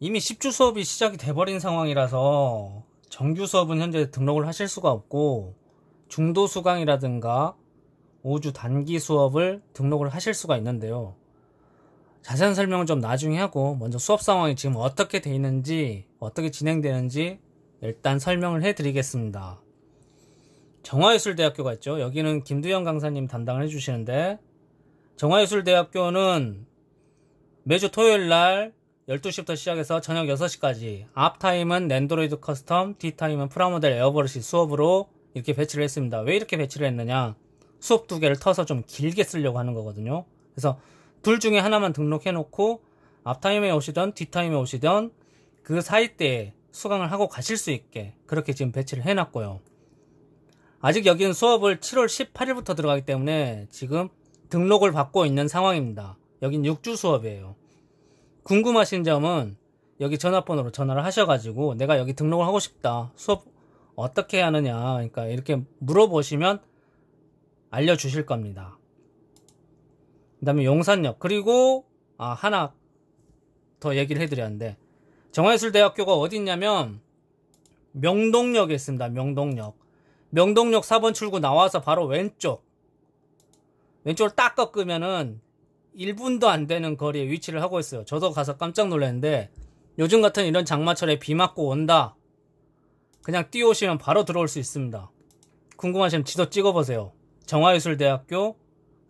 이미 10주 수업이 시작이 돼버린 상황이라서 정규 수업은 현재 등록을 하실 수가 없고 중도 수강이라든가 5주 단기 수업을 등록을 하실 수가 있는데요. 자세한 설명은 좀 나중에 하고 먼저 수업 상황이 지금 어떻게 돼 있는지 어떻게 진행되는지 일단 설명을 해드리겠습니다. 정화예술대학교가 있죠. 여기는 김두영 강사님 담당을 해주시는데 정화예술대학교는 매주 토요일 날 12시부터 시작해서 저녁 6시까지 앞타임은 랜드로이드 커스텀, 뒤타임은 프라모델 에어버릇이 수업으로 이렇게 배치를 했습니다. 왜 이렇게 배치를 했느냐 수업 두 개를 터서 좀 길게 쓰려고 하는 거거든요. 그래서 둘 중에 하나만 등록해놓고 앞타임에 오시던 뒤타임에 오시던 그 사이 때에 수강을 하고 가실 수 있게 그렇게 지금 배치를 해놨고요. 아직 여기는 수업을 7월 18일부터 들어가기 때문에 지금 등록을 받고 있는 상황입니다. 여긴 6주 수업이에요. 궁금하신 점은 여기 전화번호로 전화를 하셔가지고 내가 여기 등록을 하고 싶다. 수업 어떻게 하느냐. 그러니까 이렇게 물어보시면 알려주실 겁니다. 그 다음에 용산역. 그리고, 아, 하나 더 얘기를 해드렸는데 정화예술대학교가 어디 있냐면 명동역에 있습니다. 명동역. 명동역 4번 출구 나와서 바로 왼쪽. 왼쪽을 딱 꺾으면은 1분도 안 되는 거리에 위치를 하고 있어요. 저도 가서 깜짝 놀랐는데 요즘 같은 이런 장마철에 비 맞고 온다. 그냥 뛰어오시면 바로 들어올 수 있습니다. 궁금하시면 지도 찍어보세요. 정화예술대학교,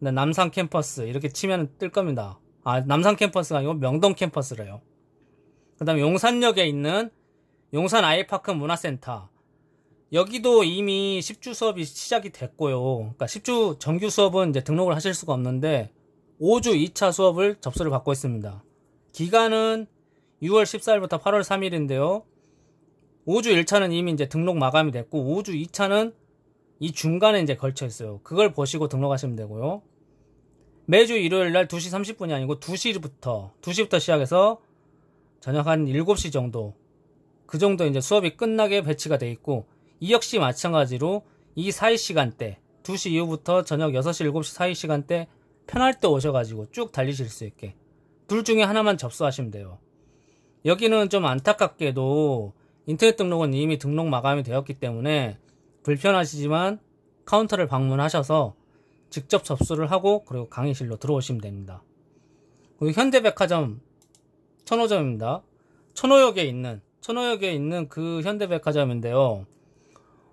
남산 캠퍼스 이렇게 치면 뜰 겁니다. 아 남산 캠퍼스가 아니고 명동 캠퍼스래요. 그 다음에 용산역에 있는 용산 아이파크 문화센터 여기도 이미 10주 수업이 시작이 됐고요. 그러니까 10주 정규 수업은 이제 등록을 하실 수가 없는데 5주 2차 수업을 접수를 받고 있습니다. 기간은 6월 14일부터 8월 3일인데요. 5주 1차는 이미 이제 등록 마감이 됐고 5주 2차는 이 중간에 이제 걸쳐 있어요. 그걸 보시고 등록하시면 되고요. 매주 일요일 날 2시 30분이 아니고 2시부터 2시부터 시작해서 저녁 한 7시 정도 그 정도 이제 수업이 끝나게 배치가 돼 있고 이 역시 마찬가지로 이 사이 시간대 2시 이후부터 저녁 6시 7시 사이 시간대 편할 때 오셔가지고 쭉 달리실 수 있게 둘 중에 하나만 접수하시면 돼요. 여기는 좀 안타깝게도 인터넷 등록은 이미 등록 마감이 되었기 때문에 불편하시지만 카운터를 방문하셔서 직접 접수를 하고 그리고 강의실로 들어오시면 됩니다. 그리고 현대백화점 천호점입니다. 천호역에 있는 천호역에 있는 그 현대백화점인데요.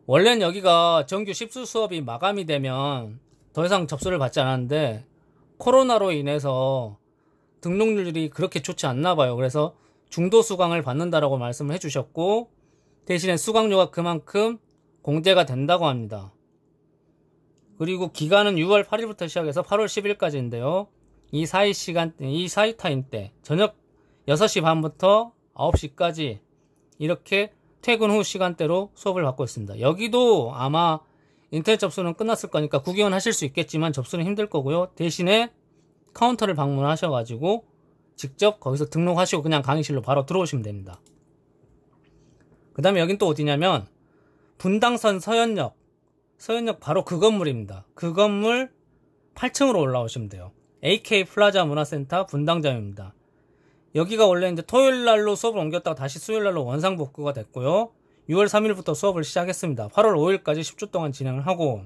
원래는 여기가 정규 십수 수업이 마감이 되면 더 이상 접수를 받지 않았는데 코로나로 인해서 등록률이 그렇게 좋지 않나 봐요. 그래서 중도 수강을 받는다라고 말씀을 해주셨고 대신에 수강료가 그만큼 공제가 된다고 합니다. 그리고 기간은 6월 8일부터 시작해서 8월 10일까지인데요. 이 사이 시간, 이 사이 타임 때 저녁 6시 반부터 9시까지 이렇게 퇴근 후 시간대로 수업을 받고 있습니다. 여기도 아마 인터넷 접수는 끝났을 거니까 구경은 하실 수 있겠지만 접수는 힘들 거고요. 대신에 카운터를 방문하셔가지고 직접 거기서 등록하시고 그냥 강의실로 바로 들어오시면 됩니다. 그 다음에 여긴 또 어디냐면 분당선 서현역 서현역 바로 그 건물입니다. 그 건물 8층으로 올라오시면 돼요. AK 플라자 문화센터 분당점입니다. 여기가 원래 이제 토요일 날로 수업을 옮겼다가 다시 수요일 날로 원상 복구가 됐고요. 6월 3일부터 수업을 시작했습니다. 8월 5일까지 10주 동안 진행을 하고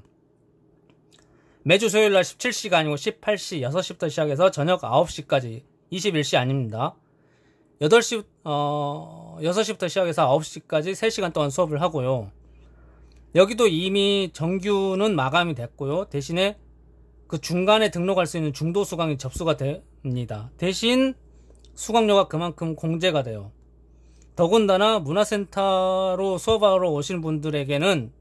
매주 수요일 날 17시가 아니고 18시 6시부터 시작해서 저녁 9시까지 21시 아닙니다. 8시 어 6시부터 시작해서 9시까지 3시간 동안 수업을 하고요. 여기도 이미 정규는 마감이 됐고요. 대신에 그 중간에 등록할 수 있는 중도 수강이 접수가 됩니다. 대신 수강료가 그만큼 공제가 돼요. 더군다나 문화센터로 수업하러 오신 분들에게는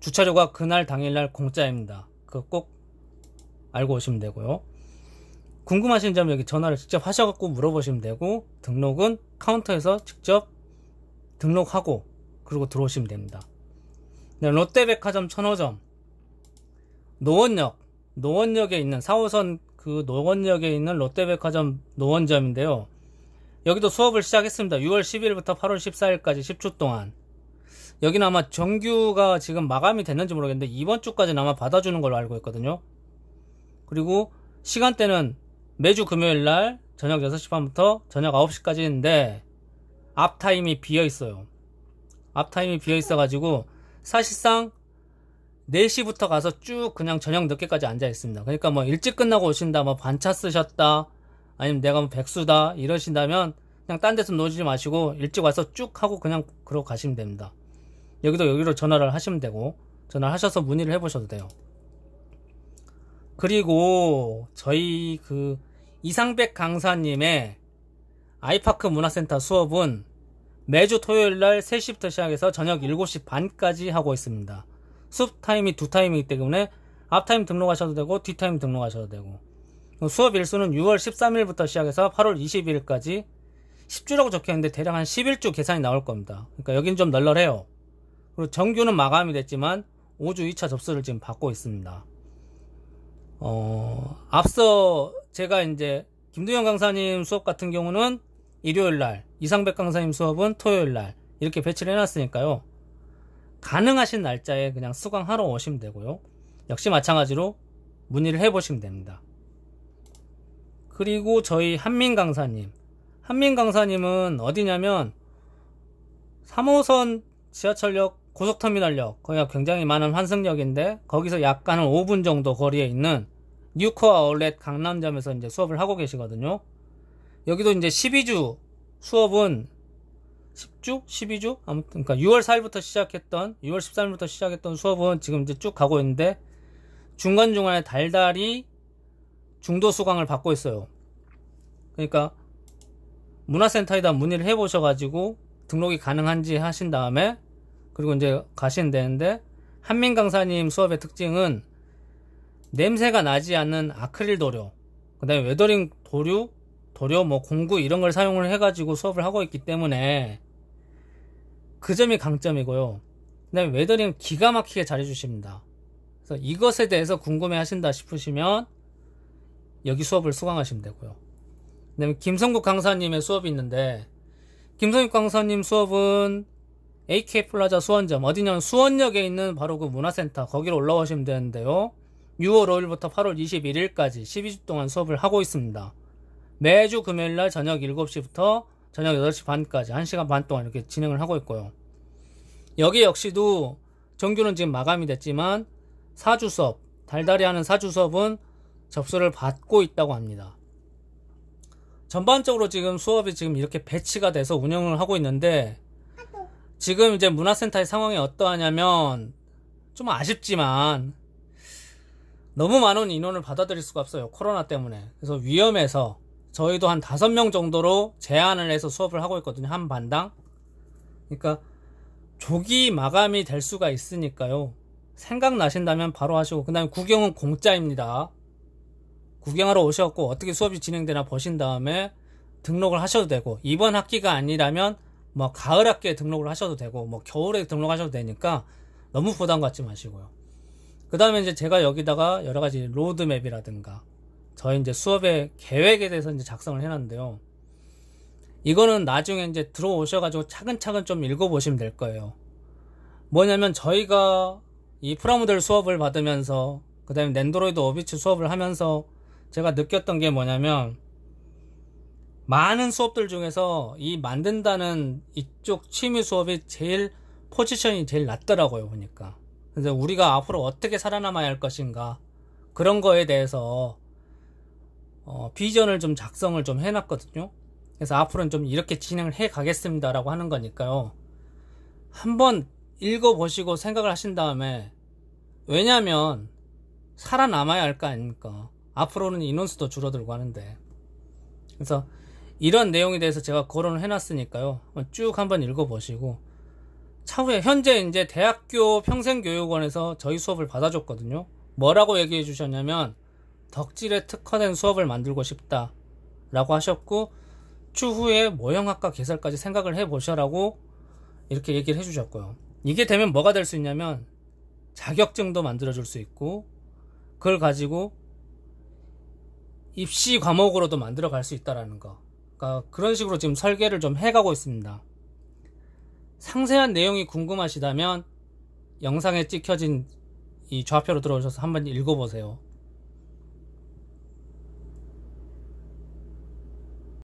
주차료가 그날 당일날 공짜입니다. 그거 꼭 알고 오시면 되고요. 궁금하신 점 여기 전화를 직접 하셔갖고 물어보시면 되고 등록은 카운터에서 직접 등록하고 그리고 들어오시면 됩니다. 네, 롯데백화점 천호점 노원역 노원역에 있는 4호선 그 노원역에 있는 롯데백화점 노원점인데요. 여기도 수업을 시작했습니다. 6월 10일부터 8월 14일까지 10주 동안. 여기는 아마 정규가 지금 마감이 됐는지 모르겠는데 이번 주까지는 아마 받아주는 걸로 알고 있거든요. 그리고 시간대는 매주 금요일 날 저녁 6시 반부터 저녁 9시까지인데 앞타임이 비어 있어요. 앞타임이 비어 있어 가지고 사실상 4시부터 가서 쭉 그냥 저녁 늦게까지 앉아 있습니다. 그러니까 뭐 일찍 끝나고 오신다, 뭐 반차 쓰셨다, 아니면 내가 뭐 백수다 이러신다면 그냥 딴 데서 놓지 마시고 일찍 와서 쭉 하고 그냥 그러고 가시면 됩니다. 여기도 여기로 전화를 하시면 되고 전화 를 하셔서 문의를 해보셔도 돼요. 그리고 저희 그 이상백 강사님의 아이파크 문화센터 수업은 매주 토요일 날 3시부터 시작해서 저녁 7시 반까지 하고 있습니다. 수업 타임이 두 타임이기 때문에 앞타임 등록하셔도 되고 뒷타임 등록하셔도 되고 수업 일수는 6월 13일부터 시작해서 8월 20일까지 10주라고 적혀있는데 대략 한 11주 계산이 나올 겁니다. 그러니까 여긴 좀 널널해요. 그리고 정규는 마감이 됐지만 5주 2차 접수를 지금 받고 있습니다. 어, 앞서 제가 이제 김두영 강사님 수업 같은 경우는 일요일 날, 이상백 강사님 수업은 토요일 날 이렇게 배치를 해놨으니까요. 가능하신 날짜에 그냥 수강하러 오시면 되고요. 역시 마찬가지로 문의를 해보시면 됩니다. 그리고 저희 한민 강사님. 한민 강사님은 어디냐면 3호선 지하철역 고속터미널역 거기가 굉장히 많은 환승역인데 거기서 약간 한 5분 정도 거리에 있는 뉴코아올렛 강남점에서 이제 수업을 하고 계시거든요. 여기도 이제 12주 수업은 10주? 12주? 아무튼 그러니까 6월 4일부터 시작했던 6월 13일부터 시작했던 수업은 지금 이제 쭉 가고 있는데 중간중간에 달달이 중도 수강을 받고 있어요. 그러니까 문화센터에다 문의를 해보셔가지고 등록이 가능한지 하신 다음에 그리고 이제 가시면 되는데 한민 강사님 수업의 특징은 냄새가 나지 않는 아크릴 도료 그 다음에 웨더링 도료 도료 뭐 공구 이런 걸 사용을 해 가지고 수업을 하고 있기 때문에 그 점이 강점이고요 그 다음에 웨더링 기가 막히게 잘 해주십니다 그래서 이것에 대해서 궁금해 하신다 싶으시면 여기 수업을 수강하시면 되고요. 그다음에 김성국 강사님의 수업이 있는데 김성국 강사님 수업은 AK 플라자 수원점 어디냐면 수원역에 있는 바로 그 문화센터 거기로 올라오시면 되는데요. 6월 5일부터 8월 21일까지 12주 동안 수업을 하고 있습니다. 매주 금요일 날 저녁 7시부터 저녁 8시 반까지 1시간 반 동안 이렇게 진행을 하고 있고요. 여기 역시도 정규는 지금 마감이 됐지만 4주 수업, 달달이 하는 4주 수업은 접수를 받고 있다고 합니다. 전반적으로 지금 수업이 지금 이렇게 배치가 돼서 운영을 하고 있는데 지금 이제 문화센터의 상황이 어떠하냐면 좀 아쉽지만 너무 많은 인원을 받아들일 수가 없어요. 코로나 때문에. 그래서 위험해서 저희도 한 다섯 명 정도로 제한을 해서 수업을 하고 있거든요. 한 반당. 그러니까 조기 마감이 될 수가 있으니까요. 생각나신다면 바로 하시고 그다음에 구경은 공짜입니다. 구경하러 오셨고 어떻게 수업이 진행되나 보신 다음에 등록을 하셔도 되고 이번 학기가 아니라면 뭐 가을 학기에 등록을 하셔도 되고 뭐 겨울에 등록하셔도 되니까 너무 부담 갖지 마시고요. 그 다음에 이제 제가 여기다가 여러 가지 로드맵이라든가 저희 이제 수업의 계획에 대해서 이제 작성을 해놨는데요. 이거는 나중에 이제 들어오셔가지고 차근차근 좀 읽어보시면 될 거예요. 뭐냐면 저희가 이 프라모델 수업을 받으면서 그 다음에 랜드로이드 오비츠 수업을 하면서 제가 느꼈던 게 뭐냐면 많은 수업들 중에서 이 만든다는 이쪽 취미 수업이 제일 포지션이 제일 낮더라고요 보니까 그래서 우리가 앞으로 어떻게 살아남아야 할 것인가 그런 거에 대해서 어, 비전을 좀 작성을 좀 해놨거든요 그래서 앞으로는 좀 이렇게 진행을 해 가겠습니다 라고 하는 거니까요 한번 읽어보시고 생각을 하신 다음에 왜냐면 살아남아야 할 거 아닙니까 앞으로는 인원수도 줄어들고 하는데 그래서 이런 내용에 대해서 제가 거론을 해놨으니까요 쭉 한번 읽어보시고 차후에 현재 이제 대학교 평생교육원에서 저희 수업을 받아줬거든요 뭐라고 얘기해 주셨냐면 덕질에 특화된 수업을 만들고 싶다 라고 하셨고 추후에 모형학과 개설까지 생각을 해보셔라고 이렇게 얘기를 해주셨고요 이게 되면 뭐가 될 수 있냐면 자격증도 만들어줄 수 있고 그걸 가지고 입시 과목으로도 만들어 갈 수 있다라는 거. 그러니까 그런 식으로 지금 설계를 좀 해가고 있습니다. 상세한 내용이 궁금하시다면 영상에 찍혀진 이 좌표로 들어오셔서 한번 읽어보세요.